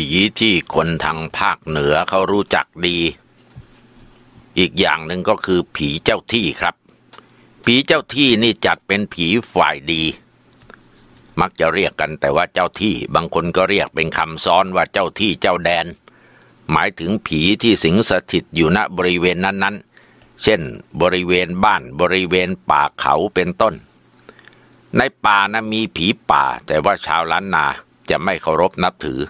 ผีที่คนทางภาคเหนือเขารู้จักดี อีกอย่างหนึ่งก็คือผีเจ้าที่ครับ ผีเจ้าที่นี่จัดเป็นผีฝ่ายดี มักจะเรียกกันแต่ว่าเจ้าที่บางคนก็เรียกเป็นคำซ้อนว่าเจ้าที่เจ้าแดน หมายถึงผีที่สิงสถิตอยู่ณบริเวณนั้นๆ เช่นบริเวณบ้านบริเวณป่าเขาเป็นต้น ในป่านะมีผีป่า แต่ว่าชาวล้านนาจะไม่เคารพนับถือ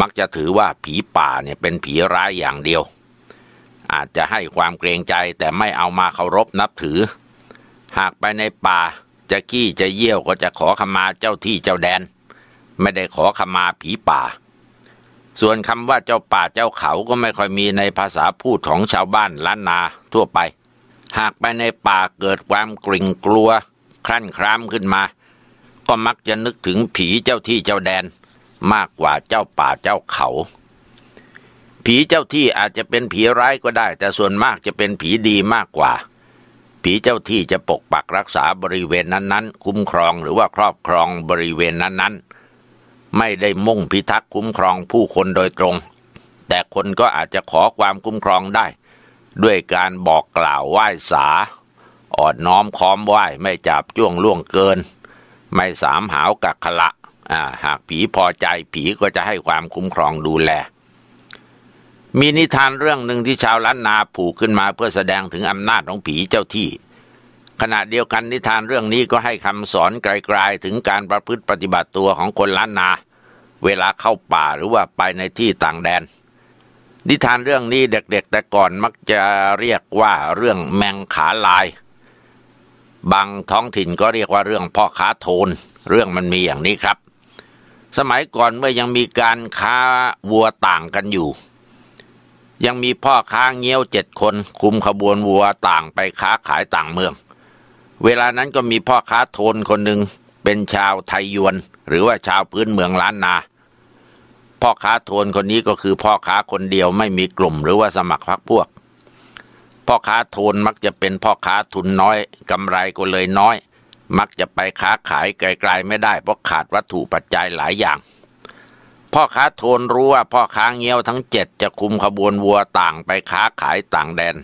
มักจะถือว่าผีป่าเนี่ยเป็นผีร้ายอย่างเดียว อาจจะให้ความเกรงใจแต่ไม่เอามาเคารพนับถือ หากไปในป่าจะขี้จะเยี่ยวก็จะขอขมาเจ้าที่เจ้าแดน ไม่ได้ขอขมาผีป่า ส่วนคำว่าเจ้าป่าเจ้าเขาก็ไม่ค่อยมีในภาษาพูดของชาวบ้านล้านนา ทั่วไป หากไปในป่าเกิดความกริ่งกลัวคลั่นครามขึ้นมา ก็มักจะนึกถึงผีเจ้าที่เจ้าแดนมากกว่าเจ้าป่าเจ้าเขา ผีเจ้าที่อาจจะเป็นผีร้ายก็ได้ แต่ส่วนมากจะเป็นผีดีมากกว่า ผีเจ้าที่จะปกปักรักษาบริเวณนั้นๆ คุ้มครองหรือว่าครอบครองบริเวณนั้น ๆ ไม่ได้มุ่งพิทักษ์คุ้มครองผู้คนโดยตรง แต่คนก็อาจจะขอความคุ้มครองได้ ด้วยการบอกกล่าวไหว้สาอ่อนน้อมค้อมไหว้ไม่จับจ้วงล่วงเกิน ไม่สามหาวกักขละหากผีพอใจผีก็จะให้ความคุ้มครองดูแล มีนิทานเรื่องหนึ่งที่ชาวล้านนาผูกขึ้นมาเพื่อแสดงถึงอำนาจของผีเจ้าที่ ขณะเดียวกันนิทานเรื่องนี้ก็ให้คำสอนไกลๆถึงการประพฤติปฏิบัติตัวของคนล้านนา เวลาเข้าป่าหรือว่าไปในที่ต่างแดน นิทานเรื่องนี้เด็กๆแต่ก่อนมักจะเรียกว่าเรื่องแมงขาลาย บางท้องถิ่นก็เรียกว่าเรื่องพ่อขาโทนเรื่องมันมีอย่างนี้ครับสมัยก่อนเมื่อยังมีการค้าวัวต่างกันอยู่ ยังมีพ่อค้าเงี้ยวเจ็ดคนคุมขบวนวัวต่างไปค้าขายต่างเมือง เวลานั้นก็มีพ่อค้าโทนคนหนึ่งเป็นชาวไทยยวน หรือว่าชาวพื้นเมืองล้านนา พ่อค้าโทนคนนี้ก็คือพ่อค้าคนเดียวไม่มีกลุ่ม หรือว่าสมัครพรรคพวก พ่อค้าโทนมักจะเป็นพ่อค้าทุนน้อยกำไรก็เลยน้อยมักจะไปค้าขายไกลๆไม่ได้เพราะขาดวัตถุปัจจัยหลายอย่าง พ่อค้าโทนรู้ว่าพ่อค้าเงี้ยวทั้งเจ็ดจะคุมขบวนวัวต่างไปค้าขายต่างแดน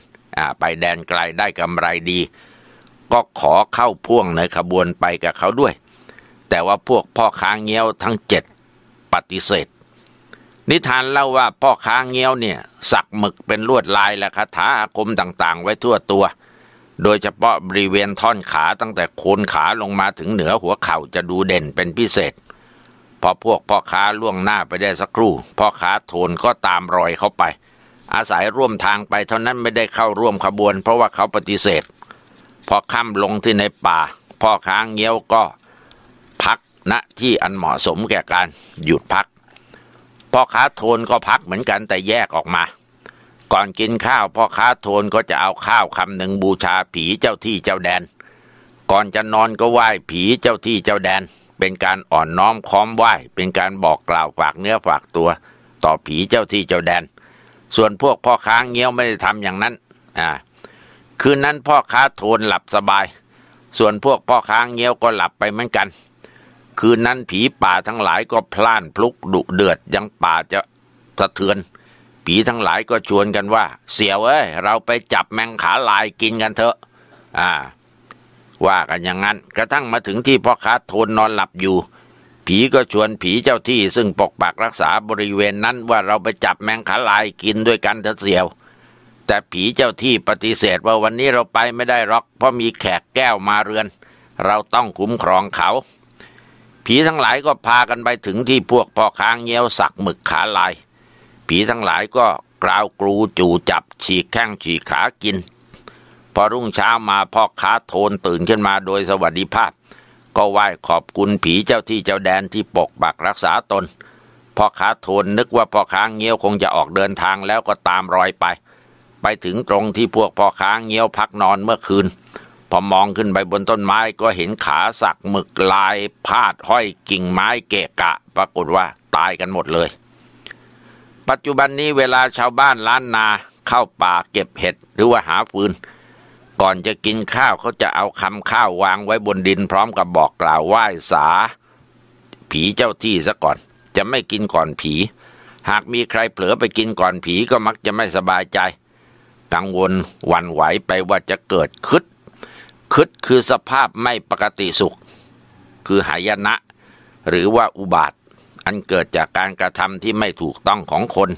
ไปแดนไกลได้กำไรดี ก็ขอเข้าพ่วงในขบวนไปกับเขาด้วย แต่ว่าพวกพ่อค้าเงี้ยวทั้งเจ็ดปฏิเสธ นิทานเล่าว่าพ่อค้าเงี้ยวเนี่ยสักหมึกเป็นลวดลายและคาถาอาคมต่างๆ ไว้ทั่วตัววโดยเฉพาะบริเวณท่อนขาตั้งแต่โคนขาลงมาถึงเหนือหัวเข่าจะดูเด่นเป็นพิเศษ พอพวกพ่อค้าล่วงหน้าไปได้สักครู่ พ่อค้าโทนก็ตามรอยเขาไป อาศัยร่วมทางไปเท่านั้นไม่ได้เข้าร่วมขบวนเพราะว่าเขาปฏิเสธ พอค่ำลงที่ในป่า พ่อค้างเงี้ยวก็พักณที่อันเหมาะสมแก่การหยุดพัก พ่อค้าโทนก็พักเหมือนกันแต่แยกออกมาก่อนกินข้าวพ่อค้าโทนก็จะเอาข้าวคำหนึ่งบูชาผีเจ้าที่เจ้าแดน ก่อนจะนอนก็ไหว้ผีเจ้าที่เจ้าแดน เป็นการอ่อนน้อมค้อมไหว้เป็นการบอกกล่าวฝากเนื้อฝากตัว ต่อผีเจ้าที่เจ้าแดน ส่วนพวกพ่อค้าเงี้ยวไม่ได้ทำอย่างนั้นอ่าคืนนั้นพ่อค้าโทนหลับสบาย ส่วนพวกพ่อค้าเงี้ยวก็หลับไปเหมือนกัน คืนนั้นผีป่าทั้งหลายก็พล่านพลุกดุเดือดยังป่าจะสะเทือนผีทั้งหลายก็ชวนกันว่า เสี่ยวเอ้ยเราไปจับแมงขาลายกินกันเถอะ อ่า ว่ากันอย่างนั้น กระทั่งมาถึงที่พ่อค้าโทนนอนหลับอยู่ ผีก็ชวน ผีเจ้าที่ซึ่งปกปักรักษาบริเวณนั้น ว่าเราไปจับแมงขาลายกินด้วยกันเถอะเสี่ยวแต่ผีเจ้าที่ปฏิเสธว่าวันนี้เราไปไม่ได้หรอก เพราะมีแขกแก้วมาเรือน เราต้องคุ้มครองเขา ผีทั้งหลายก็พากันไปถึงที่พวกพ่อค้างเงี้ยวสักหมึกขาลายผีทั้งหลายก็กราวกรูจูจับฉีกแข้งฉีกขากิน พอรุ่งเช้ามาพ่อค้าโทนตื่นขึ้นมาโดยสวัสดิภาพ ก็ไหว้ขอบคุณผีเจ้าที่เจ้าแดนที่ปกปักรักษาตนพ่อค้าโทนนึกว่าพ่อค้างเงี้ยวคงจะออกเดินทางแล้วก็ตามรอยไป ไปถึงตรงที่พวกพ่อค้างเงี้ยวพักนอนเมื่อคืน พอมองขึ้นไปบนต้นไม้ก็เห็นขาสักหมึกลายพาดห้อยกิ่งไม้เกะกะ ปรากฏว่าตายกันหมดเลยปัจจุบันนี้เวลาชาวบ้านล้านนาเข้าป่าเก็บเห็ดหรือว่าหาฟืนก่อนจะกินข้าวเขาจะเอาคำข้าววางไว้บนดิน พร้อมกับบอกกล่าวไหว้สา ผีเจ้าที่ซะก่อน จะไม่กินก่อนผี หากมีใครเผลอไปกินก่อนผีก็มักจะไม่สบายใจกังวลหวั่นไหวไปว่าจะเกิดคึดคึดคือสภาพไม่ปกติสุข คือหายนะ หรือว่าอุบาทันเกิดจากการกระทำที่ไม่ถูกต้องของคน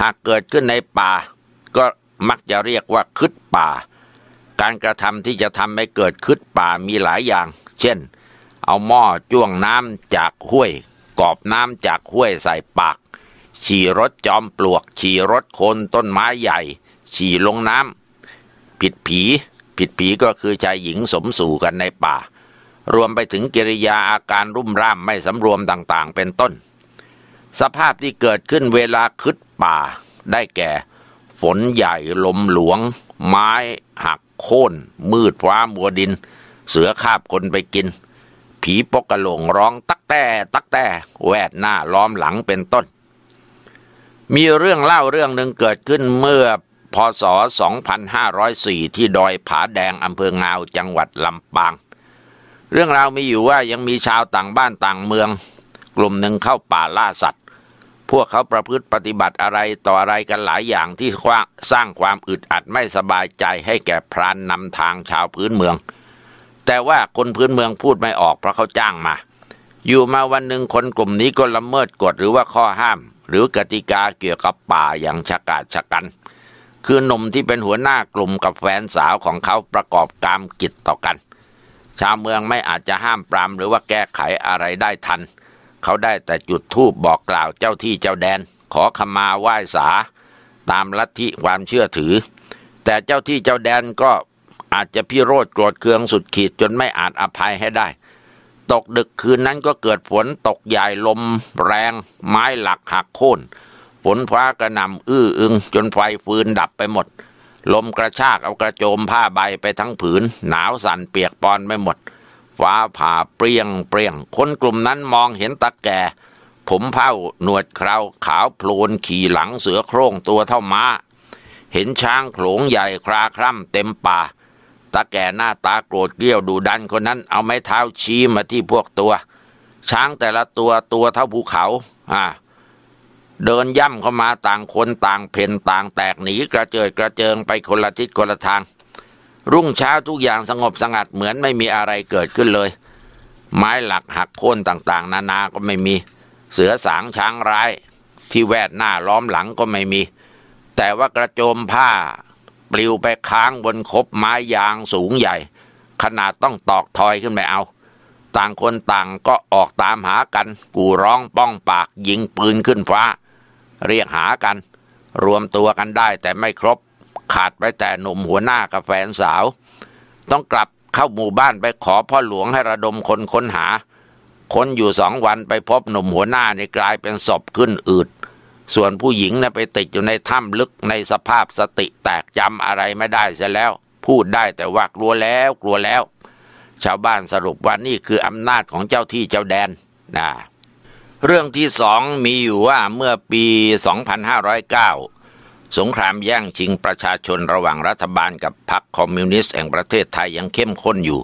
หากเกิดขึ้นในป่า ก็มักจะเรียกว่าคืดป่า การกระทำที่จะทำให้เกิดคืดป่ามีหลายอย่าง เช่น เอาหม้อจ้วงน้ำจากห้วย กอบน้ำจากห้วยใส่ปาก ฉี่รถจอมปลวก ฉี่รถคนต้นไม้ใหญ่ ฉี่ลงน้ำ ผิดผีผิดผีก็คือชายหญิงสมสู่กันในป่ารวมไปถึงกิริยาอาการรุ่มร่ามไม่สำรวมต่าง ๆ เป็นต้น สภาพที่เกิดขึ้นเวลาคืดป่าได้แก่ ฝนใหญ่ลมหลวง ไม้หักโค่นมืดฟ้ามัวดิน เสือคาบคนไปกิน ผีปกกระโหลงร้องตักแต่ตักแต่แวดหน้าล้อมหลังเป็นต้น มีเรื่องเล่าเรื่องหนึ่งเกิดขึ้นเมื่อพศ 2504 ที่ดอยผาแดงอำเภองาวจังหวัดลำปางเรื่องราวมีอยู่ว่ายังมีชาวต่างบ้านต่างเมือง กลุ่มหนึ่งเข้าป่าล่าสัตว์ พวกเขาประพฤติปฏิบัติอะไรต่ออะไรกันหลายอย่างที่สร้างความอึดอัดไม่สบายใจให้แก่พรานนำทางชาวพื้นเมือง แต่ว่าคนพื้นเมืองพูดไม่ออกเพราะเขาจ้างมา อยู่มาวันหนึ่งคนกลุ่มนี้ก็ละเมิดกฎหรือว่าข้อห้าม หรือกติกาเกี่ยวกับป่าอย่างฉกาจฉกัน คือหนุ่มที่เป็นหัวหน้ากลุ่มกับแฟนสาวของเขาประกอบกรรมกิจต่อกันชาวเมืองไม่อาจจะห้ามปรามหรือว่าแก้ไขอะไรได้ทัน เขาได้แต่จุดธูปบอกกล่าวเจ้าที่เจ้าแดน ขอขมาไหว้สา ตามลัทธิความเชื่อถือ แต่เจ้าที่เจ้าแดนก็อาจจะพิโรธโกรธเคืองสุดขีดจนไม่อาจอภัยให้ได้ ตกดึกคืนนั้นก็เกิดฝนตกใหญ่ลมแรงไม้หลักหักโค่นฝนฟ้ากระหน่ำอื้ออึง จนไฟฟืนดับไปหมดลมกระชากเอากระโจมผ้าใบไปทั้งผืน หนาวสั่นเปียกปอนไม่หมด ฟ้าผ่าเปรียงเปรียง คนกลุ่มนั้นมองเห็นตะแก่ ผมเผ้าหนวดเคราขาวโพลนขี่หลังเสือโคร่งตัวเท่าม้า เห็นช้างโขลงใหญ่คลาคร่ำเต็มป่าตะแก่หน้าตาโกรธเกลี้ยวดูดันคนนั้นเอาไม้เท้าชี้มาที่พวกตัว ช้างแต่ละตัวตัวเท่าภูเขาอ่าเดินย่ำเข้ามาต่างคนต่างเพ่นต่างแตกหนีกระเจิดกระเจิงไปคนละทิศคนละทาง รุ่งเช้าทุกอย่างสงบสงัดเหมือนไม่มีอะไรเกิดขึ้นเลย ไม้หลักหักโค่นต่างๆ นานาก็ไม่มี เสือสางช้างร้ายที่แวดหน้าล้อมหลังก็ไม่มี แต่ว่ากระโจมผ้าปลิวไปค้างบนคบไม้ยางสูงใหญ่ ขนาดต้องตอกทอยขึ้นไปเอา ต่างคนต่างก็ออกตามหากันกูร้องป้องปากยิงปืนขึ้นฟ้าเรียกหากัน รวมตัวกันได้แต่ไม่ครบขาดไปแต่หนุ่มหัวหน้ากับแฟนสาว ต้องกลับเข้าหมู่บ้านไปขอพ่อหลวงให้ระดมคนค้นหา คนอยู่สองวันไปพบหนุ่มหัวหน้าในกลายเป็นศพขึ้นอืดส่วนผู้หญิงนี่ยไปติดอยู่ในถ้ำลึกในสภาพสติแตกจำอะไรไม่ได้เสียแล้วพูดได้แต่ว่ากลัวแล้วกลัวแล้ว ชาวบ้านสรุปว่านี่คืออำนาจของเจ้าที่เจ้าแดนนะเรื่องที่สองมีอยู่ว่าเมื่อปี 2509 สงครามแย่งชิงประชาชนระหว่างรัฐบาลกับพรรคคอมมิวนิสต์แห่งประเทศไทยยังเข้มข้นอยู่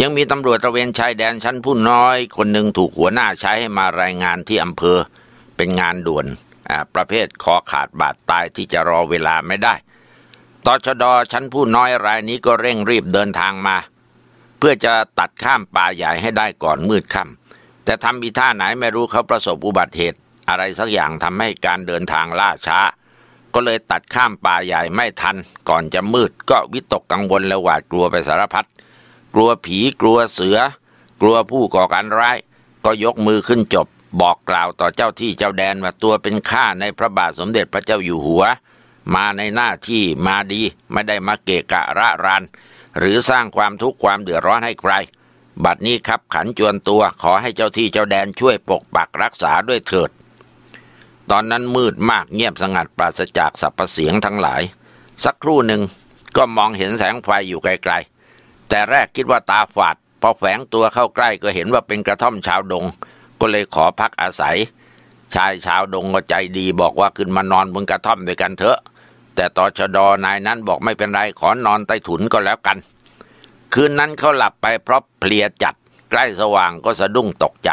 ยังมีตำรวจตระเวนชายแดนชั้นผู้น้อยคนหนึ่งถูกหัวหน้าใช้ให้มารายงานที่อำเภอเป็นงานด่วนประเภทคอขาดบาดตายที่จะรอเวลาไม่ได้ตชดชั้นผู้น้อยรายนี้ก็เร่งรีบเดินทางมา เพื่อจะตัดข้ามป่าใหญ่ให้ได้ก่อนมืดค่ำแต่ทำอีท่าไหนไม่รู้เขาประสบอุบัติเหตุ อะไรสักอย่างทำให้การเดินทางล่าช้า ก็เลยตัดข้ามป่าใหญ่ไม่ทันก่อนจะมืด ก็วิตกกังวลและหวาดกลัวไปสารพัดกลัวผีกลัวเสือ กลัวผู้ก่อการร้าย ก็ยกมือขึ้นจบบอกกล่าวต่อเจ้าที่เจ้าแดนว่าตัวเป็นข้าในพระบาทสมเด็จพระเจ้าอยู่หัว มาในหน้าที่มาดีไม่ได้มาเกะกะระรานหรือสร้างความทุกข์ความเดือดร้อนให้ใครบัดนี้ครับขันจวนตัวขอให้เจ้าที่เจ้าแดนช่วยปกปักรักษาด้วยเถิด ตอนนั้นมืดมากเงียบสงัดปราศจากสรรพเสียงทั้งหลาย สักครู่หนึ่งก็มองเห็นแสงไฟอยู่ไกลๆ แต่แรกคิดว่าตาฝาด พอแฝงตัวเข้าใกล้ก็เห็นว่าเป็นกระท่อมชาวดง ก็เลยขอพักอาศัย ชายชาวดงก็ใจดีบอกว่าขึ้นมานอนบนกระท่อมด้วยกันเถอะ แต่ต่อชะดอนายนั้นบอกไม่เป็นไรขอนอนใต้ถุนก็แล้วกันคืนนั้นเขาหลับไปเพราะเพลียจัดใกล้สว่างก็สะดุ้งตกใจ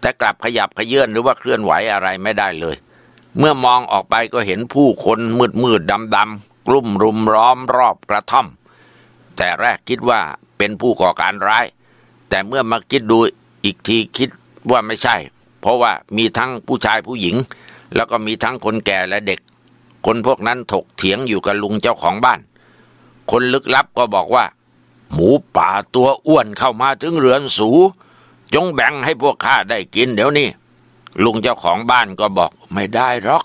แต่กลับขยับขยื่นหรือว่าเคลื่อนไหวอะไรไม่ได้เลย เมื่อมองออกไปก็เห็นผู้คนมืดมืดดำดำกลุ่มรุมร้อมรอบกระท่อม แต่แรกคิดว่าเป็นผู้ก่อการร้าย แต่เมื่อมาคิดดูอีกทีคิดว่าไม่ใช่ เพราะว่ามีทั้งผู้ชายผู้หญิง แล้วก็มีทั้งคนแก่และเด็ก คนพวกนั้นถกเถียงอยู่กับลุงเจ้าของบ้าน คนลึกลับก็บอกว่าหมูป่าตัวอ้วนเข้ามาถึงเรือนสูจงแบ่งให้พวกข้าได้กินเดี๋ยวนี้ลุงเจ้าของบ้านก็บอกไม่ได้หรอก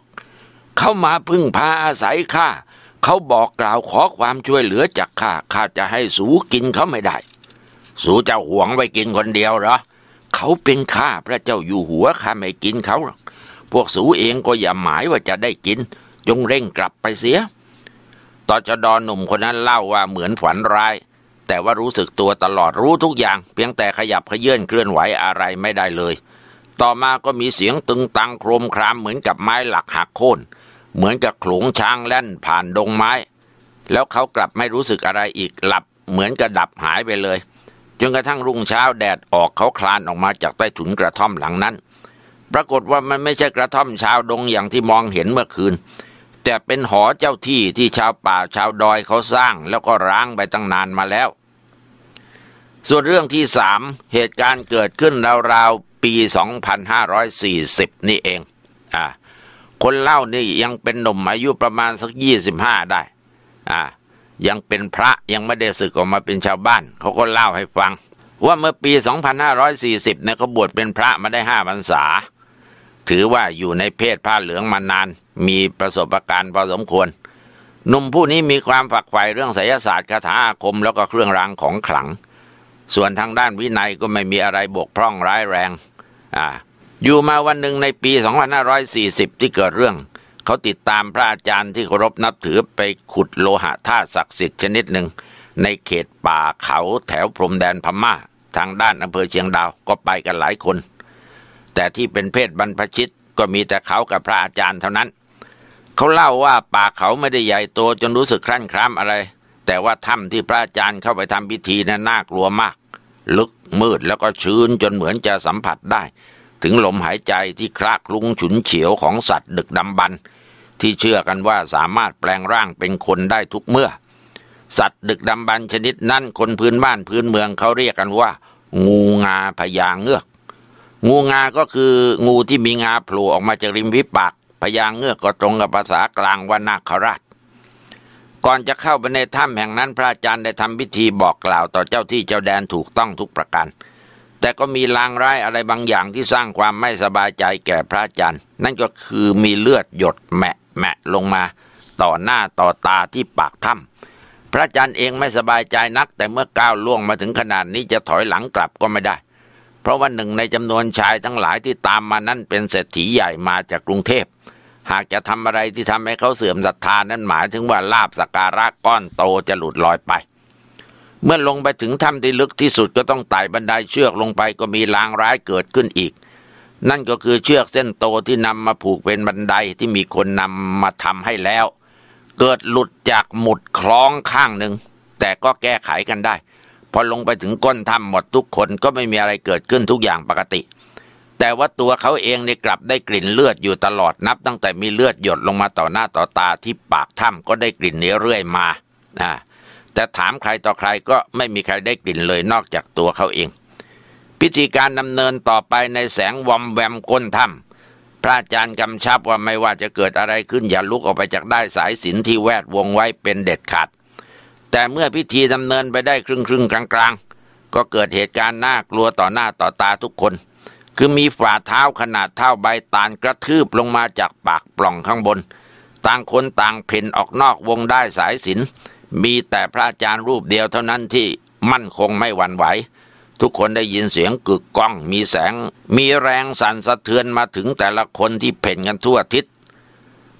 เข้ามาพึ่งพาอาศัยข้าเขาบอกกล่าวขอความช่วยเหลือจากข้าข้าจะให้สูกินเขาไม่ได้ สูจะหวงไว้กินคนเดียวเหรอเขาเป็นข้าพระเจ้าอยู่หัวข้าไม่กินเขา พวกสูเองก็อย่าหมายว่าจะได้กิน จงเร่งกลับไปเสียต่อจดอนหนุ่มคนนั้นเล่าว่าเหมือนฝันร้ายแต่ว่ารู้สึกตัวตลอดรู้ทุกอย่าง เพียงแต่ขยับเขยื่อนเคลื่อนไหวอะไรไม่ได้เลย ต่อมาก็มีเสียงตึงตังโครมครามเหมือนกับไม้หลักหักโค่นเหมือนกับขลงช้างแล่นผ่านดงไม้ แล้วเขากลับไม่รู้สึกอะไรอีกหลับเหมือนกระดับหายไปเลยจนกระทั่งรุ่งเช้าแดดออกเขาคลานออกมาจากใต้ถุนกระท่อมหลังนั้น ปรากฏว่ามันไม่ใช่กระท่อมชาวดงอย่างที่มองเห็นเมื่อคืน แต่เป็นหอเจ้าที่ที่ชาวป่าชาวดอยเขาสร้าง แล้วก็ร้างไปตั้งนานมาแล้วส่วนเรื่องที่สามเหตุการณ์เกิดขึ้นราวๆปี 2540 นี่เองอ่าคนเล่านี่ยังเป็นหนุ่มอายุประมาณสัก25ได้อ่ายังเป็นพระยังไม่ได้สึกออกมาเป็นชาวบ้าน เขาก็เล่าให้ฟัง ว่าเมื่อปี 2540เนี่ยเขาบวชเป็นพระมาได้ห้าพรรษา ถือว่าอยู่ในเพศผ้าเหลืองมานาน มีประสบการณ์พอสมควร หนุ่มผู้นี้มีความฝักใฝ่เรื่องไสยศาสตร์คาถาอาคมแล้วก็เครื่องรางของขลังส่วนทางด้านวินัยก็ไม่มีอะไรบกพร่องร้ายแรงอ่าอยู่มาวันหนึ่งในปี 2540 ที่เกิดเรื่อง เขาติดตามพระอาจารย์ที่เคารพนับถือไปขุดโลหะธาตุศักดิ์สิทธิ์ชนิดหนึ่งในเขตป่าเขาแถวพรมแดนพม่าทางด้านอำเภอเชียงดาวก็ไปกันหลายคน แต่ที่เป็นเพศบรรพชิตก็มีแต่เขากับพระอาจารย์เท่านั้น เขาเล่าว่าป่าเขาไม่ได้ใหญ่โตจนรู้สึกครั่นคร้ามอะไร แต่ว่าถ้ำที่พระอาจารย์เข้าไปทำพิธีนั้นน่ากลัวมากลึกมืดแล้วก็ชื้นจนเหมือนจะสัมผัสได้ ถึงลมหายใจที่คลากลุ้งฉุนเฉียวของสัตว์ ดึกดำบรรที่เชื่อกันว่าสามารถแปลงร่างเป็นคนได้ทุกเมื่อ สัตว์ดึกดำบรรชนิดนั้นคนพื้นบ้านพื้นเมืองเขาเรียกกันว่า งูงาพยางเงือกงูงาก็คืองูที่มีงาโผล่ออกมาจากริมวิปากพยางเงือกก็ตรงกับภาษากลางว่านาคราชก่อนจะเข้าไปในถ้ำแห่งนั้นพระอาจารย์ได้ทำพิธีบอกกล่าวต่อเจ้าที่เจ้าแดนถูกต้องทุกประการแต่ก็มีลางร้ายอะไรบางอย่างที่สร้างความไม่สบายใจแก่พระอาจารย์นั่นก็คือมีเลือดหยดแมะแมะลงมาต่อหน้าต่อตาที่ปากถ้ำพระอาจารย์เองไม่สบายใจนัก แต่เมื่อก้าวล่วงมาถึงขนาดนี้จะถอยหลังกลับก็ไม่ได้ เพราะว่าหนึ่งในจำนวนชายทั้งหลายที่ตามมานั้นเป็นเศรษฐีใหญ่มาจากกรุงเทพหากจะทำอะไรที่ทำให้เขาเสื่อมศรัทธานั้นหมายถึงว่าลาบสการะก้อนโตจะหลุดลอยไป เมื่อลงไปถึงถ้ำที่ลึกที่สุดก็ต้องไต่บันไดเชือกลงไปก็มีลางร้ายเกิดขึ้นอีก นั่นก็คือเชือกเส้นโตที่นำมาผูกเป็นบันไดที่มีคนนำมาทำให้แล้ว เกิดหลุดจากหมุดคล้องข้างหนึ่งแต่ก็แก้ไขกันได้ พอลงไปถึงก้นถ้ำหมดทุกคนก็ไม่มีอะไรเกิดขึ้นทุกอย่างปกติแต่ว่าตัวเขาเองเนี่ยกลับได้กลิ่นเลือดอยู่ตลอดนับตั้งแต่มีเลือดหยดลงมาต่อหน้าต่อตาที่ปากถ้ำก็ได้กลิ่นนี้เรื่อยมาอ่าแต่ถามใครต่อใครก็ไม่มีใครได้กลิ่นเลยนอกจากตัวเขาเอง พิธีการดำเนินต่อไปในแสงวอมแวมก้นถ้ำพระอาจารย์กำชับว่าไม่ว่าจะเกิดอะไรขึ้นอย่าลุกออกไปจากได้สายสินที่แวดวงไว้เป็นเด็ดขาดแต่เมื่อพิธีดำเนินไปได้ครึ่งครึ่งกลางๆ ก็เกิดเหตุการณ์น่ากลัวต่อหน้าต่อตาทุกคนคือมีฝ่าเท้าขนาดเท่าใบตาลกระทืบลงมาจากปากปล่องข้างบน ต่างคนต่างเพ่นออกนอกวงได้สายศิลมีแต่พระอาจารย์รูปเดียวเท่านั้นที่มั่นคงไม่หวั่นไหว ทุกคนได้ยินเสียงกึกก้อง มีแสง มีแรงสั่นสะเทือนมาถึงแต่ละคนที่เพ่นกันทั่วทิศ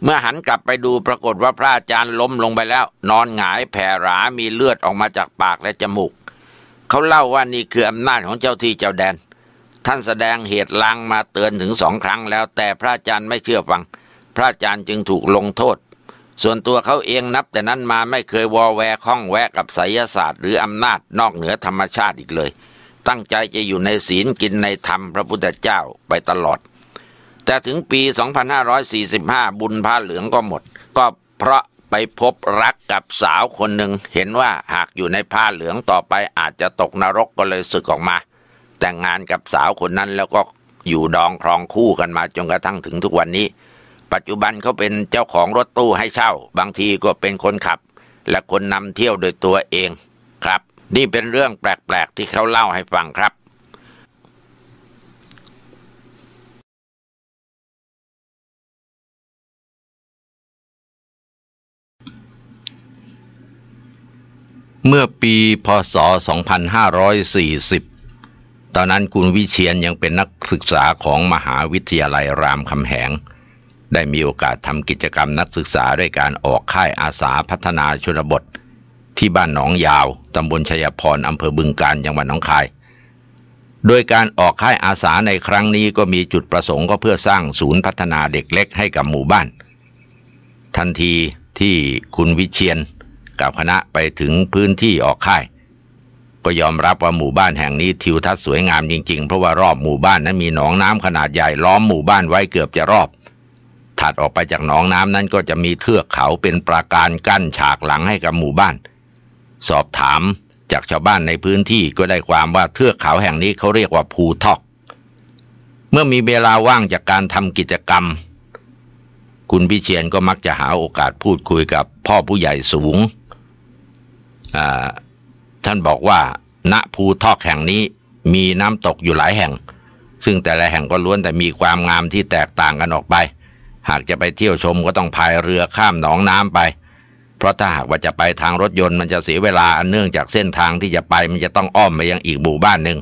เมื่อหันกลับไปดูปรากฏว่าพระอาจารย์ล้มลงไปแล้ว นอนหงายแผ่รา มีเลือดออกมาจากปากและจมูก เขาเล่าว่านี่คืออำนาจของเจ้าที่เจ้าแดนท่านแสดงเหตุลังมาเตือนถึงสองครั้งแล้วแต่พระอาจารย์ไม่เชื่อฟัง พระอาจารย์จึงถูกลงโทษ ส่วนตัวเขาเองนับแต่นั้นมาไม่เคยวอแวข้องแวะกับไสยศาสตร์หรืออำนาจนอกเหนือธรรมชาติอีกเลย ตั้งใจจะอยู่ในศีลกินในธรรมพระพุทธเจ้าไปตลอด แต่ถึงปี 2545 บุญผ้าเหลืองก็หมด ก็เพราะไปพบรักกับสาวคนหนึ่งเห็นว่าหากอยู่ในผ้าเหลืองต่อไปอาจจะตกนรกก็เลยสึกออกมาแต่งงานกับสาวคนนั้นแล้วก็อยู่ดองครองคู่กันมาจนกระทั่งถึงทุกวันนี้ ปัจจุบันเขาเป็นเจ้าของรถตู้ให้เช่า บางทีก็เป็นคนขับและคนนำเที่ยวโดยตัวเองครับ นี่เป็นเรื่องแปลกๆที่เขาเล่าให้ฟังครับ เมื่อปีพศ2540ตอนนั้นคุณวิเชียนยังเป็นนักศึกษาของมหาวิทยาลัยรามคำแหง ได้มีโอกาสทำกิจกรรมนักศึกษาด้วยการออกค่ายอาสาพัฒนาชนบทที่บ้านหนองยาวตำบลชยพรอำเภอบึงการจังหวัดหนองคาย โดยการออกค่ายอาสาในครั้งนี้ก็มีจุดประสงค์ก็เพื่อสร้างศูนย์พัฒนาเด็กเล็กให้กับหมู่บ้าน ทันทีที่คุณวิเชียนกับคณะไปถึงพื้นที่ออกค่ายก็ยอมรับว่าหมู่บ้านแห่งนี้ทิวทัศน์สวยงามจริงๆ เพราะว่ารอบหมู่บ้านนั้น มีหนองน้ำขนาดใหญ่ล้อมหมู่บ้านไว้เกือบจะรอบ ถัดออกไปจากหนองน้ำนั้นก็จะมีเทือกเขาเป็นปราการกั้นฉากหลังให้กับหมู่บ้าน สอบถามจากชาวบ้านในพื้นที่ก็ได้ความว่าเทือกเขาแห่งนี้เขาเรียกว่าภูทอก เมื่อมีเวลาว่างจากการทำกิจกรรม คุณพิเชียนก็มักจะหาโอกาสพูดคุยกับพ่อผู้ใหญ่สูง อ่าท่านบอกว่าณภูทอกแห่งนี้มีน้ำตกอยู่หลายแห่ง ซึ่งแต่ละแห่งก็ล้วนแต่มีความงามที่แตกต่างกันออกไป หากจะไปเที่ยวชมก็ต้องพายเรือข้ามหนองน้ำไป เพราะถ้าหากว่าจะไปทางรถยนต์มันจะเสียเวลาอันเนื่องจากเส้นทางที่จะไปมันจะต้องอ้อมไปยังอีกหมู่บ้านหนึ่ง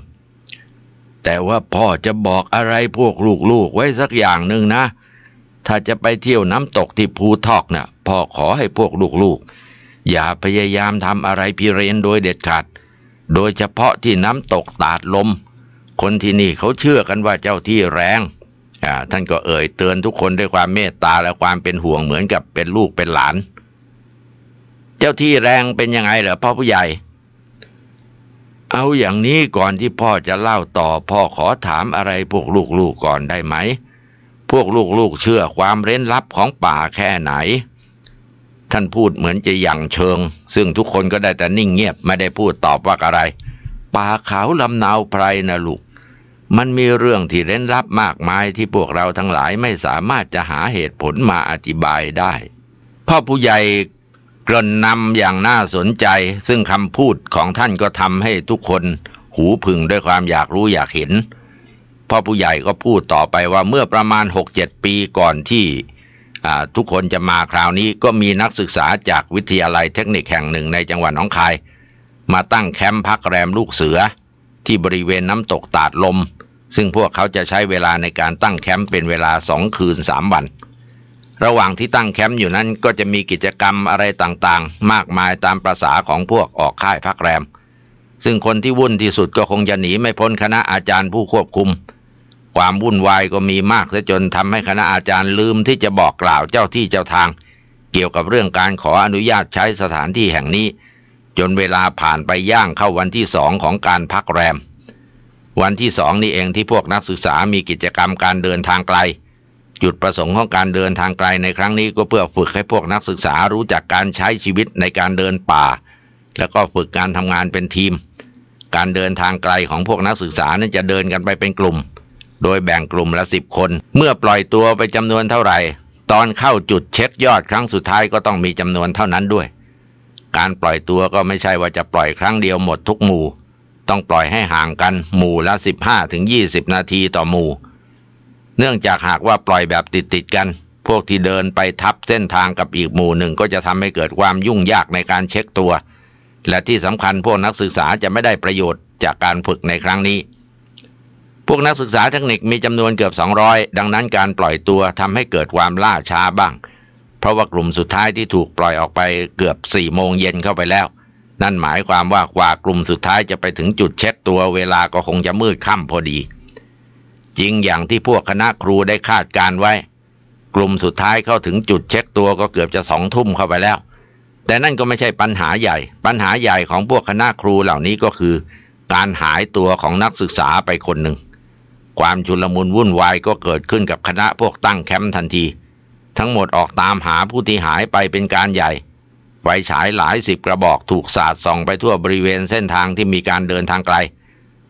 แต่ว่าพ่อจะบอกอะไรพวกลูกๆไว้สักอย่างหนึ่งนะ ถ้าจะไปเที่ยวน้ำตกที่ภูทอกนะ่ะพ่อขอให้พวกลูกๆอย่าพยายามทำอะไรพิเรนโดยเด็ดขาด โดยเฉพาะที่น้ำตกตาดลม คนที่นี่เขาเชื่อกันว่าเจ้าที่แรงท่านก็เอ่ยเตือนทุกคนด้วยความเมตตาและความเป็นห่วงเหมือนกับเป็นลูกเป็นหลาน เจ้าที่แรงเป็นยังไงเหรอพ่อผู้ใหญ่ เอาอย่างนี้ก่อนที่พ่อจะเล่าต่อพ่อขอถามอะไรพวกลูกๆกก่อนได้ไหม พวกลูกๆเชื่อความเร้นลับของป่าแค่ไหนท่านพูดเหมือนจะอย่างเชิงซึ่งทุกคนก็ได้แต่นิ่งเงียบไม่ได้พูดตอบว่าอะไรป่าขาวลำนาวไพรนะลูกมันมีเรื่องที่เร้นลับมากมายที่พวกเราทั้งหลายไม่สามารถจะหาเหตุผลมาอธิบายได้พ่อผู้ใหญ่กลนนำอย่างน่าสนใจซึ่งคำพูดของท่านก็ทำให้ทุกคน หูพึงด้วยความอยากรู้อยากเห็นพ่อผู้ใหญ่ก็พูดต่อไปว่าเมื่อประมาณหกเจ็ดปีก่อนที่ทุกคนจะมาคราวนี้ก็มีนักศึกษาจากวิทยาลัยเทคนิคแห่งหนึ่งในจังหวัดหนองคาย มาตั้งแคมป์พักแรมลูกเสือที่บริเวณน้ำตกตาดลม ซึ่งพวกเขาจะใช้เวลาในการตั้งแคมป์เป็นเวลาสองคืนสามวัน ระหว่างที่ตั้งแคมป์อยู่นั้นก็จะมีกิจกรรมอะไรต่างๆมากมายตามประษาของพวกออกค่ายพักแรม ซึ่งคนที่วุ่นที่สุดก็คงจะหนีไม่พ้นคณะอาจารย์ผู้ควบคุมความวุ่นวายก็มีมากซะจนทำให้คณะอาจารย์ลืมที่จะบอกกล่าวเจ้าที่เจ้าทาง เกี่ยวกับเรื่องการขออนุญาตใช้สถานที่แห่งนี้ จนเวลาผ่านไปย่างเข้าวันที่สองของการพักแรม วันที่สองนี่เองที่พวกนักศึกษามีกิจกรรมการเดินทางไกล จุดประสงค์ของการเดินทางไกลในครั้งนี้ก็เพื่อฝึกให้พวกนักศึกษารู้จักการใช้ชีวิตในการเดินป่า แล้วก็ฝึกการทำงานเป็นทีม การเดินทางไกลของพวกนักศึกษานั้นจะเดินกันไปเป็นกลุ่มโดยแบ่งกลุ่มละสิบคน เมื่อปล่อยตัวไปจำนวนเท่าไหร่ ตอนเข้าจุดเช็คยอดครั้งสุดท้ายก็ต้องมีจำนวนเท่านั้นด้วย การปล่อยตัวก็ไม่ใช่ว่าจะปล่อยครั้งเดียวหมดทุกหมู่ต้องปล่อยให้ห่างกัน หมู่ละ15ถึง20 นาทีต่อหมู่ เนื่องจากหากว่าปล่อยแบบติดติดกัน พวกที่เดินไปทับเส้นทางกับอีกหมู่หนึ่งก็จะทำให้เกิดความยุ่งยากในการเช็คตัว และที่สำคัญพวกนักศึกษาจะไม่ได้ประโยชน์จากการฝึกในครั้งนี้พวกนักศึกษาเทคนิคมีจำนวนเกือบ200ดังนั้นการปล่อยตัวทำให้เกิดความล่าช้าบ้าง เพราะว่ากลุ่มสุดท้ายที่ถูกปล่อยออกไปเกือบ4โมงเย็นเข้าไปแล้ว นั่นหมายความว่ากว่ากลุ่มสุดท้ายจะไปถึงจุดเช็คตัวเวลาก็คงจะมืดค่ำพอดี จริงอย่างที่พวกคณะครูได้คาดการไว้ กลุ่มสุดท้ายเข้าถึงจุดเช็คตัวก็เกือบจะสองทุ่มเข้าไปแล้ว แต่นั่นก็ไม่ใช่ปัญหาใหญ่ ปัญหาใหญ่ของพวกคณะครูเหล่านี้ก็คือ การหายตัวของนักศึกษาไปคนหนึ่งความชุลมุนวุ่นวายก็เกิดขึ้นกับคณะพวกตั้งแคมป์ทันที ทั้งหมดออกตามหาผู้ที่หายไปเป็นการใหญ่ไฟฉายหลายสิบกระบอกถูกสาดส่องไปทั่วบริเวณเส้นทางที่มีการเดินทางไกล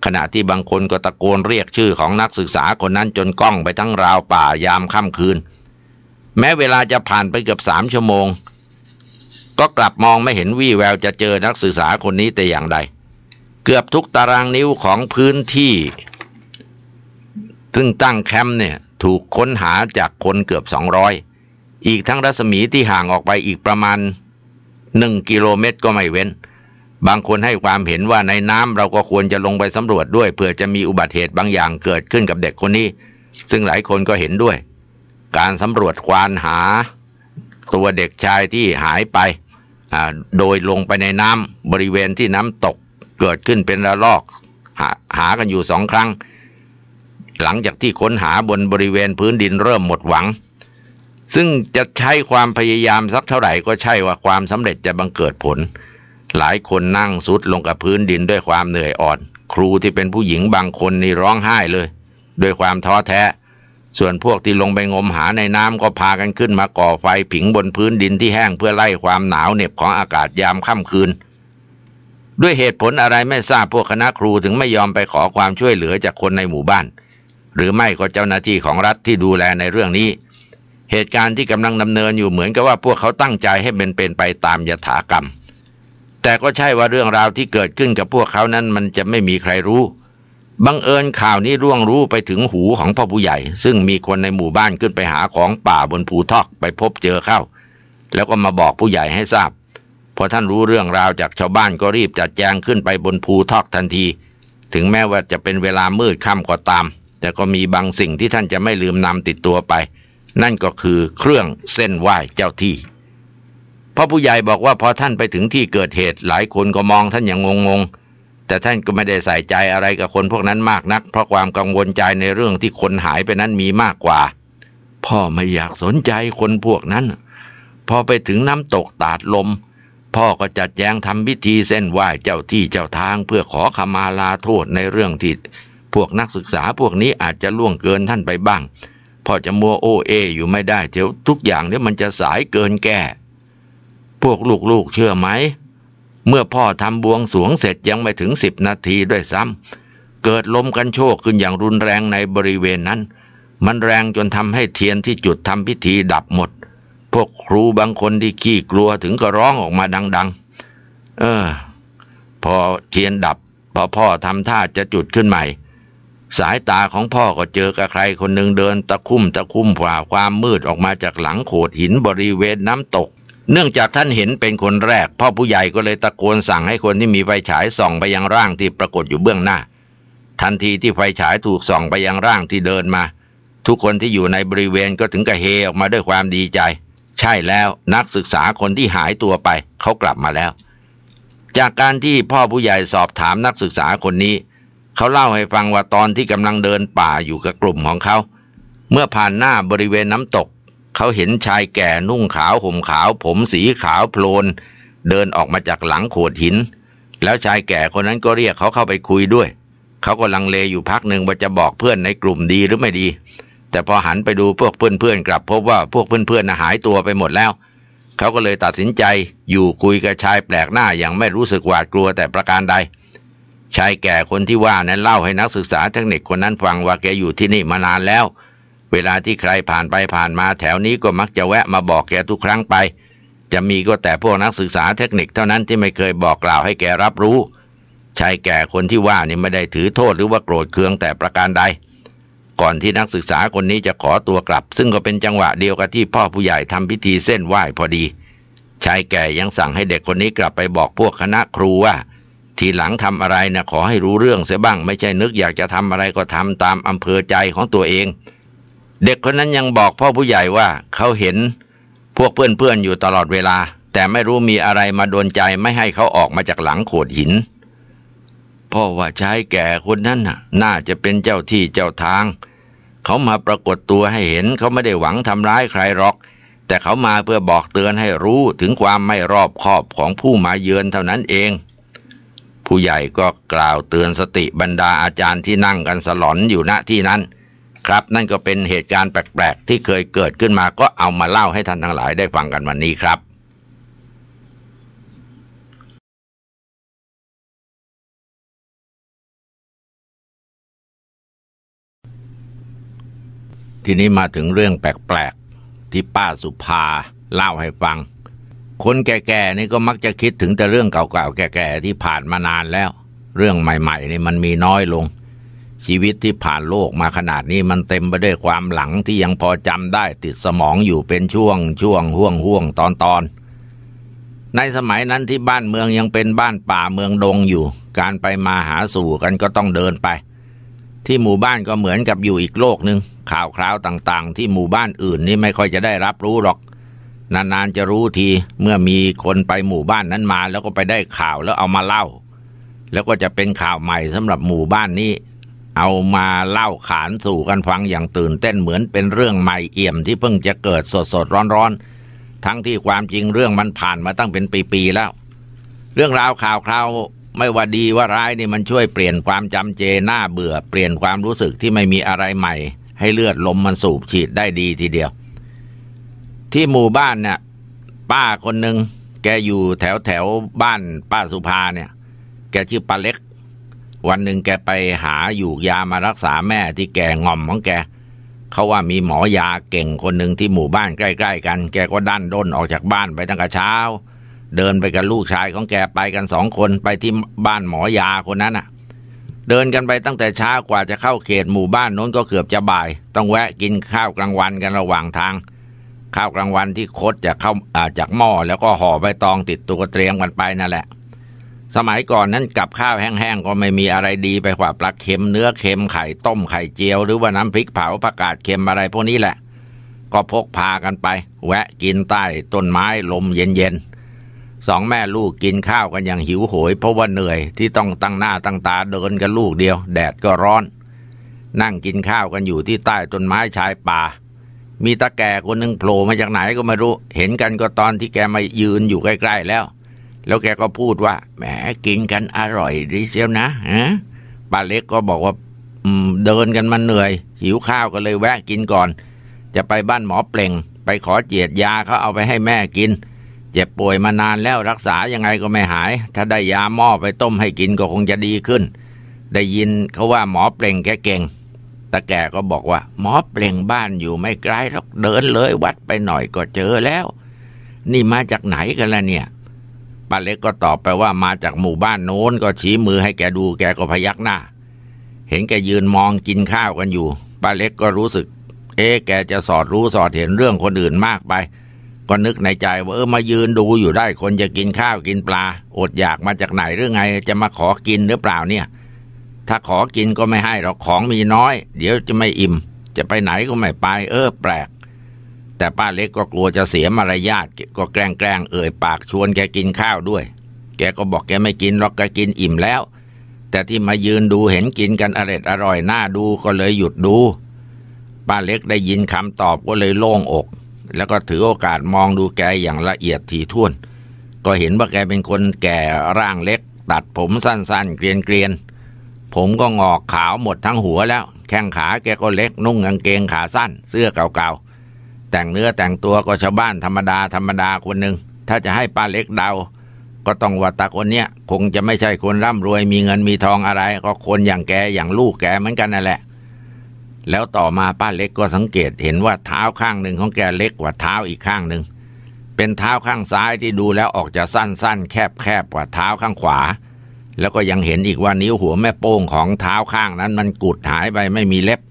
ขณะที่บางคนก็ตะโกนเรียกชื่อของนักศึกษาคนนั้นจนกล้องไปทั้งราวป่ายามค่ำคืน แม้เวลาจะผ่านไปเกือบสามชั่วโมง ก็กลับมองไม่เห็นวี่แววจะเจอนักศึกษาคนนี้แต่อย่างใด เกือบทุกตารางนิ้วของพื้นที่ซึ่งตั้งแคมป์เนี่ยถูกค้นหาจากคนเกือบ200อีกทั้งรัศมีที่ห่างออกไปอีกประมาณ 1 กิโลเมตรก็ไม่เว้น บางคนให้ความเห็นว่าในน้ำเราก็ควรจะลงไปสำรวจด้วยเผื่อจะมีอุบัติเหตุบางอย่างเกิดขึ้นกับเด็กคนนี้ ซึ่งหลายคนก็เห็นด้วย การสำรวจควานหาตัวเด็กชายที่หายไป โดยลงไปในน้ำบริเวณที่น้ำตกเกิดขึ้นเป็นระลอกหาหากันอยู่สองครั้งหลังจากที่ค้นหาบนบริเวณพื้นดินเริ่มหมดหวัง ซึ่งจะใช้ความพยายามสักเท่าไหร่ก็ใช่ว่าความสำเร็จจะบังเกิดผล หลายคนนั่งสุดลงกับพื้นดินด้วยความเหนื่อยอ่อน ครูที่เป็นผู้หญิงบางคนนี่ร้องไห้เลยด้วยความท้อแท้ ส่วนพวกที่ลงไปงมหาในน้ำก็พากันขึ้นมาก่อไฟผิงบนพื้นดินที่แห้งเพื่อไล่ความหนาวเหน็บของอากาศยามค่ำคืน ด้วยเหตุผลอะไรไม่ทราบพวกคณะครูถึงไม่ยอมไปขอความช่วยเหลือจากคนในหมู่บ้านหรือไม่ก็เจ้าหน้าที่ของรัฐที่ดูแลในเรื่องนี้ เหตุการณ์ที่กำลังดำเนินอยู่เหมือนกับว่าพวกเขาตั้งใจให้เป็นเป็นไปตามยถากรรม แต่ก็ใช่ว่าเรื่องราวที่เกิดขึ้นกับพวกเขานั้นมันจะไม่มีใครรู้ บังเอิญข่าวนี้ร่วงรู้ไปถึงหูของพ่อผู้ใหญ่ ซึ่งมีคนในหมู่บ้านขึ้นไปหาของป่าบนภูทอกไปพบเจอเข้า แล้วก็มาบอกผู้ใหญ่ให้ทราบพอท่านรู้เรื่องราวจากชาวบ้านก็รีบจัดแจงขึ้นไปบนภูทอกทันที ถึงแม้ว่าจะเป็นเวลามืดค่ำก็ตามแต่ก็มีบางสิ่งที่ท่านจะไม่ลืมนำติดตัวไป นั่นก็คือเครื่องเส้นไหว้เจ้าที่พ่อผู้ใหญ่บอกว่าพอท่านไปถึงที่เกิดเหตุหลายคนก็มองท่านอย่างงงๆ แต่ท่านก็ไม่ได้ใส่ใจอะไรกับคนพวกนั้นมากนักเพราะความกังวลใจในเรื่องที่คนหายไปนั้นมีมากกว่า พ่อไม่อยากสนใจคนพวกนั้น พอไปถึงน้ำตกตาดลม พ่อก็จัดแจงทำพิธีเส้นไหว้เจ้าที่เจ้าทาง เพื่อขอขมาลาโทษในเรื่องที่พวกนักศึกษาพวกนี้อาจจะล่วงเกินท่านไปบ้างพอจะมัวโอเออยู่ไม่ได้เดี๋ยวทุกอย่างเดี๋ยวมันจะสายเกินแก่ พวกลูกๆเชื่อไหมเมื่อพ่อทำบวงสวงเสร็จยังไม่ถึงสิบนาทีด้วยซ้ำเกิดลมกันโชกขึ้นอย่างรุนแรงในบริเวณนั้น มันแรงจนทำให้เทียนที่จุดทำพิธีดับหมด พวกครูบางคนที่ขี้กลัวถึงก็ร้องออกมาดัง ๆ เออ พอเทียนดับพอพ่อทำท่าจะจุดขึ้นใหม่สายตาของพ่อก็เจอกับใครคนหนึ่งเดินตะคุ่มตะคุ่มผ่าความมืดออกมาจากหลังโขดหินบริเวณน้ำตกเนื่องจากท่านเห็นเป็นคนแรกพ่อผู้ใหญ่ก็เลยตะโกนสั่งให้คนที่มีไฟฉายส่องไปยังร่างที่ปรากฏอยู่เบื้องหน้าทันทีที่ไฟฉายถูกส่องไปยังร่างที่เดินมาทุกคนที่อยู่ในบริเวณก็ถึงกับเฮออกมาด้วยความดีใจใช่แล้วนักศึกษาคนที่หายตัวไปเขากลับมาแล้วจากการที่พ่อผู้ใหญ่สอบถามนักศึกษาคนนี้เขาเล่าให้ฟังว่าตอนที่กำลังเดินป่าอยู่กับกลุ่มของเขา เมื่อผ่านหน้าบริเวณน้ำตก เขาเห็นชายแก่นุ่งขาว ห่มขาว ผมสีขาวโพลน เดินออกมาจากหลังโขดหิน แล้วชายแก่คนนั้นก็เรียกเขาเข้าไปคุยด้วย เขาก็ลังเลอยู่พักหนึ่งว่าจะบอกเพื่อนในกลุ่มดีหรือไม่ดี แต่พอหันไปดูพวกเพื่อนๆกลับ พบว่าพวกเพื่อนๆหายตัวไปหมดแล้ว เขาก็เลยตัดสินใจ อยู่คุยกับชายแปลกหน้าอย่างไม่รู้สึกหวาดกลัวแต่ประการใดชายแก่คนที่ว่านั้นเล่าให้นักศึกษาเทคนิคคนนั้นฟังว่าแกอยู่ที่นี่มานานแล้ว เวลาที่ใครผ่านไปผ่านมาแถวนี้ก็มักจะแวะมาบอกแกทุกครั้งไป จะมีก็แต่พวกนักศึกษาเทคนิคเท่านั้นที่ไม่เคยบอกกล่าวให้แกรับรู้ชายแก่คนที่ว่านี่ไม่ได้ถือโทษหรือว่าโกรธเคืองแต่ประการใด ก่อนที่นักศึกษาคนนี้จะขอตัวกลับซึ่งก็เป็นจังหวะเดียวกับที่พ่อผู้ใหญ่ทำพิธีเส้นไหว้พอดีชายแก่ยังสั่งให้เด็กคนนี้กลับไปบอกพวกคณะครูว่าทีหลังทำอะไรนะขอให้รู้เรื่องเสียบ้างไม่ใช่นึกอยากจะทำอะไรก็ทำตามอำเภอใจของตัวเอง เด็กคนนั้นยังบอกพ่อผู้ใหญ่ว่าเขาเห็น พวกเพื่อนๆอยู่ตลอดเวลา แต่ไม่รู้มีอะไรมาโดนใจไม่ให้เขาออกมาจากหลังโขดหิน พ่อว่าชายแก่คนนั้นน่น่าจะเป็นเจ้าที่เจ้าทางเขามาปรากฏตัวให้เห็นเขาไม่ได้หวังทำร้ายใครหรอก แต่เขามาเพื่อบอกเตือนให้รู้ถึงความไม่รอบคอบของผู้มาเยือนเท่านั้นเองผู้ใหญ่ก็กล่าวเตือนสติบรรดาอาจารย์ที่นั่งกันสลอนอยู่ณที่นั้น ครับนั่นก็เป็นเหตุการณ์แปลกๆที่เคยเกิดขึ้นมาก็เอามาเล่าให้ท่านทั้งหลายได้ฟังกันวันนี้ครับ ทีนี้มาถึงเรื่องแปลกๆ ที่ป้าสุภาเล่าให้ฟังคนแก่ๆนี่ก็มักจะคิดถึงแต่เรื่องเก่าๆแก่ๆที่ผ่านมานานแล้ว เรื่องใหม่ๆนี่มันมีน้อยลง ชีวิตที่ผ่านโลกมาขนาดนี้มันเต็มไปด้วยความหลังที่ยังพอจำได้ติดสมองอยู่เป็นช่วงช่วงห่วงห่วงตอนตอน ในสมัยนั้นที่บ้านเมืองยังเป็นบ้านป่าเมืองดงอยู่ การไปมาหาสู่กันก็ต้องเดินไป ที่หมู่บ้านก็เหมือนกับอยู่อีกโลกหนึ่งข่าวคราวต่างๆ ที่หมู่บ้านอื่นนี่ไม่ค่อยจะได้รับรู้หรอกนานๆจะรู้ทีเมื่อมีคนไปหมู่บ้านนั้นมา แล้วก็ไปได้ข่าวแล้วเอามาเล่า แล้วก็จะเป็นข่าวใหม่สำหรับหมู่บ้านนี้ เอามาเล่าขานสู่กันฟังอย่างตื่นเต้นเหมือนเป็นเรื่องใหม่เอี่ยมที่เพิ่งจะเกิดสดๆ ร้อนๆ ทั้งที่ความจริงเรื่องมันผ่านมาตั้งเป็นปีๆ แล้ว เรื่องราว ข่าวคราวไม่ว่าดีว่าร้ายนี่มันช่วยเปลี่ยนความจำเจหน้าเบื่อเปลี่ยนความรู้สึกที่ไม่มีอะไรใหม่ ให้เลือดลมมันสูบฉีดได้ดีทีเดียวที่หมู่บ้านเนี่ยป้าคนหนึ่งแกอยู่แถวแถวบ้านป้าสุภาเนี่ยแก ชื่อป้าเล็ก วันหนึ่งแกไปหาอยู่ยามารักษาแม่ที่แกงอมของแกเขาว่ามีหมอยาเก่งคนหนึ่งที่หมู่บ้านใกล้ ๆ กันแกก็ดันด้นออกจากบ้านไปตั้งแต่เช้า เดินไปกับลูกชายของแกไปกันสองคนไปที่บ้านหมอยาคนนั้นอะ่ะ เดินกันไปตั้งแต่เช้ากว่าจะเข้าเขตหมู่บ้านโน้นก็เกือบจะบ่าย ต้องแวะกินข้าวกลางวันกันระหว่างทางข้าวกลางวันที่คดจากข้าวจากหม้อแล้วก็ห่อใบตองติดตัวเตรียมกันไปนั่นแหละ สมัยก่อนนั้นกับข้าวแห้งๆก็ไม่มีอะไรดีไปกว่าปลาเค็มเนื้อเค็มไข่ต้มไข่เจียว หรือว่าน้ำพริกเผาผักกาดเค็มอะไรพวกนี้แหละ ก็พกพากันไป แวะกินใต้ต้นไม้ลมเย็นๆสองแม่ลูกกินข้าวกันอย่างหิวโหยเพราะว่าเหนื่อยที่ต้องตั้งหน้าตั้งตาเดินกันลูกเดียวแดดก็ร้อน นั่งกินข้าวกันอยู่ที่ใต้ต้นไม้ชายป่ามีตาแก่คนหนึ่งโผล่มาจากไหนก็ไม่รู้ เห็นกันก็ตอนที่แกมายืนอยู่ใกล้ ๆ แล้ว แล้วแกก็พูดว่าแหมกินกันอร่อยดีเชียวนะฮะป้าเล็กก็บอกว่าเดินกันมาเหนื่อย หิวข้าวก็เลยแวะกินก่อน จะไปบ้านหมอเปล่ง ไปขอเจียดยาเขาเอาไปให้แม่กิน เจ็บป่วยมานานแล้วรักษายังไงก็ไม่หาย ถ้าได้ยาหม้อไปต้มให้กินก็คงจะดีขึ้น ได้ยินเขาว่าหมอเปล่งแกเก่งตาแก่ก็บอกว่า หมอเปล่งบ้านอยู่ไม่ไกลหรอกเดินเลย วัดไปหน่อยก็เจอแล้ว นี่มาจากไหนกันล่ะเนี่ยป้าเล็กก็ตอบไปว่ามาจากหมู่บ้านโน้นก็ชี้มือให้แกดูแกก็พยักหน้า เห็นแกยืนมองกินข้าวกันอยู่ป้าเล็กก็รู้สึก เอ๊แกจะสอดรู้สอดเห็นเรื่องคนอื่นมากไป ก็นึกในใจว่าเออมายืนดูอยู่ได้ คนจะกินข้าวกินปลา อดอยากมาจากไหนหรือไง จะมาขอกินหรือเปล่าเนี่ยถ้าขอกินก็ไม่ให้เราของมีน้อย เดี๋ยวจะไม่อิ่ม จะไปไหนก็ไม่ไปเออ แปลก แต่ป้าเล็กก็กลัวจะเสียมารยาทก็แกล้งแกล้งเอ่ยปากชวนแกกินข้าวด้วย แกก็บอกแกไม่กินหรอกแกกินอิ่มแล้ว แต่ที่มายืนดูเห็นกินกันอร่อยอร่อยน่าดูก็เลยหยุดดู ป้าเล็กได้ยินคำตอบก็เลยโล่งอก แล้วก็ถือโอกาสมองดูแกอย่างละเอียดถี่ถ้วน ก็เห็นว่าแกเป็นคนแก่ร่างเล็ก ตัดผมสั้น ๆเกรียนๆผมก็งอกขาวหมดทั้งหัวแล้วแข้งขาแกก็เล็กนุ่งกางเกงขาสั้นเสื้อเก่าๆแต่งเนื้อแต่งตัวก็ชาวบ้านธรรมดาธรรมดาคนหนึ่งถ้าจะให้ป้าเล็กเดา ก็ต้องว่าตาคนเนี้ยคงจะไม่ใช่คนร่ำรวยมีเงินมีทองอะไร ก็คนอย่างแกอย่างลูกแกเหมือนกันนั่นแหละ แล้วต่อมาป้าเล็กก็สังเกตเห็นว่าเท้าข้างหนึ่งของแกเล็กกว่าเท้าอีกข้างหนึ่งเป็นเท้าข้างซ้ายที่ดูแล้วออกจะสั้นๆ แคบๆกว่าเท้าข้างขวาแล้วก็ยังเห็นอีกว่านิ้วหัวแม่โป้งของเท้าข้างนั้นมันกุดหายไปไม่มีเล็บ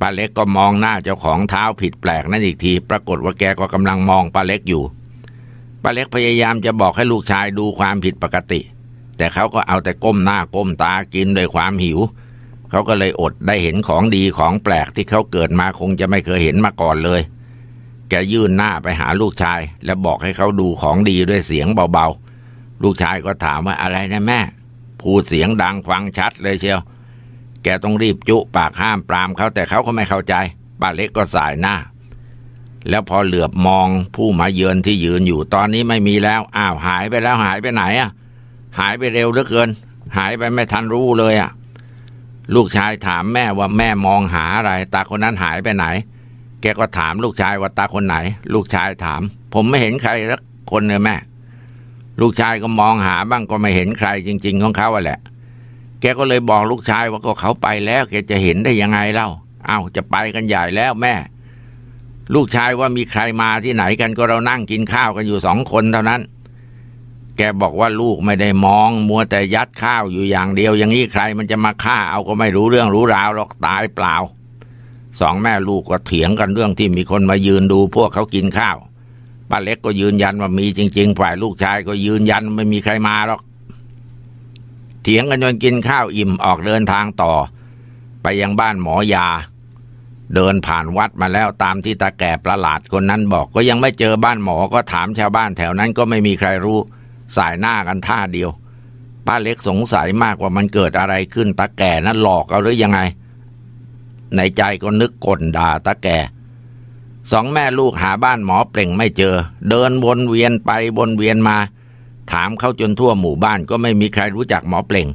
ป้าเล็กก็มองหน้าเจ้าของเท้าผิดแปลกนั่นอีกทีปรากฏว่าแกก็กำลังมองป้าเล็กอยู่ป้าเล็กพยายามจะบอกให้ลูกชายดูความผิดปกติ แต่เขาก็เอาแต่ก้มหน้าก้มตากินด้วยความหิว เขาก็เลยอดได้เห็นของดีของแปลกที่เขาเกิดมาคงจะไม่เคยเห็นมาก่อนเลย แกยื่นหน้าไปหาลูกชาย และบอกให้เขาดูของดีด้วยเสียงเบาๆ ลูกชายก็ถามว่าอะไรนะแม่พูดเสียงดังฟังชัดเลยเชียว แกต้องรีบจุปากห้ามปรามเขาแต่เขาก็ไม่เข้าใจ ป้าเล็กก็สายหน้า แล้วพอเหลือบมองผู้มาเยือนที่ยืนอยู่ตอนนี้ไม่มีแล้ว อ้าวหายไปแล้วหายไปไหนอ่ะ หายไปเร็วเหลือเกิน หายไปไม่ทันรู้เลยอ่ะ ลูกชายถามแม่ว่าแม่มองหาอะไร ตาคนนั้นหายไปไหน แกก็ถามลูกชายว่าตาคนไหน ลูกชายถาม ผมไม่เห็นใครสักคนเลยแม่ลูกชายก็มองหาบ้างก็ไม่เห็นใครจริง ๆ ของเขาอะแหละ แกก็เลยบอกลูกชายว่าก็เขาไปแล้วแกจะเห็นได้ยังไงเล่าเอา้าจะไปกันใหญ่แล้วแม่ ลูกชายว่ามีใครมาที่ไหนกันก็เรานั่งกินข้าวกันอยู่สองคนเท่านั้น แกบอกว่าลูกไม่ได้มองมัวแต่ยัดข้าวอยู่อย่างเดียว อย่างนี้ใครมันจะมาฆ่า เอาก็ไม่รู้เรื่อง รู้ราวหรอกตายเปล่า สองแม่ลูกก็เถียงกันเรื่องที่มีคนมายืนดูพวกเขากินข้าวป้าเล็กก็ยืนยันว่ามีจริงๆ ฝ่ายลูกชายก็ยืนยันไม่มีใครมาหรอก เถียงกันจนกินข้าวอิ่มออกเดินทางต่อ ไปยังบ้านหมอยา เดินผ่านวัดมาแล้วตามที่ตาแก่ประหลาดคนนั้นบอก ก็ยังไม่เจอบ้านหมอก็ถามชาวบ้านแถวนั้น ก็ไม่มีใครรู้สายหน้ากันท่าเดียวป้าเล็กสงสัยมากว่ามันเกิดอะไรขึ้นตาแก่นั้นหลอกเอาหรือยังไง ในใจก็นึกกลด่าตาแก่สองแม่ลูกหาบ้านหมอเปล่งไม่เจอ เดินวนเวียนไปวนเวียนมา ถามเขาจนทั่วหมู่บ้านก็ไม่มีใครรู้จักหมอเปล่ง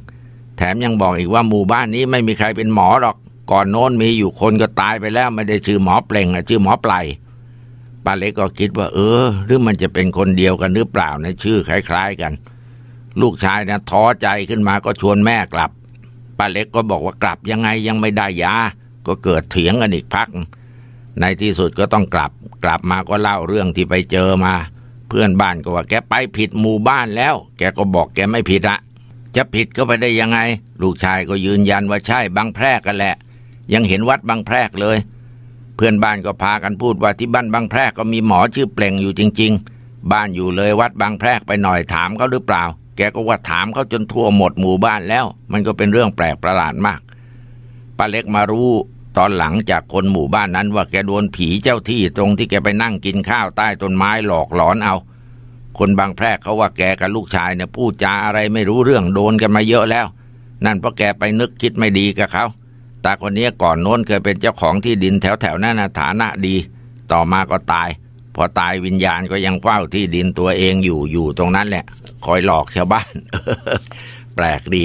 แถมยังบอกอีกว่าหมู่บ้านนี้ไม่มีใครเป็นหมอหรอก ก่อนโน้นมีอยู่คนก็ตายไปแล้วไม่ได้ชื่อหมอเปล่งอะชื่อหมอปลายป้าเล็กก็คิดว่าเออ หรือมันจะเป็นคนเดียวกันหรือเปล่าในชื่อคล้าย ๆกัน ลูกชายนะท้อใจขึ้นมาก็ชวนแม่กลับป้าเล็กก็บอกว่ากลับยังไงยังไม่ได้ยาก็เกิดเถียงกันอีกพักในที่สุดก็ต้องกลับ กลับมาก็เล่าเรื่องที่ไปเจอมา เพื่อนบ้านก็ว่าแกไปผิดหมู่บ้านแล้วแกก็บอกแกไม่ผิดละจะผิดก็ไปได้ยังไง ลูกชายก็ยืนยันว่าใช่บางแพรกกันแหละ ยังเห็นวัดบางแพรกเลย เพื่อนบ้านก็พากันพูดว่าที่บ้านบางแพรกก็มีหมอชื่อเปล่งอยู่จริงๆ บ้านอยู่เลยวัดบางแพรกไปหน่อยถามเขาหรือเปล่า แกก็ว่าถามเขาจนทั่วหมดหมู่บ้านแล้ว มันก็เป็นเรื่องแปลกประหลาดมากป้าเล็กมารู้ตอนหลังจากคนหมู่บ้านนั้นว่าแกโดนผีเจ้าที่ตรงที่แกไปนั่งกินข้าวใต้ต้นไม้หลอกหลอนเอา คนบางแพร่เขาว่าแกกับลูกชายเนี่ยพูดจาอะไรไม่รู้เรื่องโดนกันมาเยอะแล้ว นั่นเพราะแกไปนึกคิดไม่ดีกับเขาตาคนนี้ก่อนโน้นเคยเป็นเจ้าของที่ดินแถวแถวนั้นฐานะดี ต่อมาก็ตายพอตายวิญญาณก็ยังเฝ้าที่ดินตัวเองอยู่อยู่ตรงนั้นแหละคอยหลอกชาวบ้านแปลกดี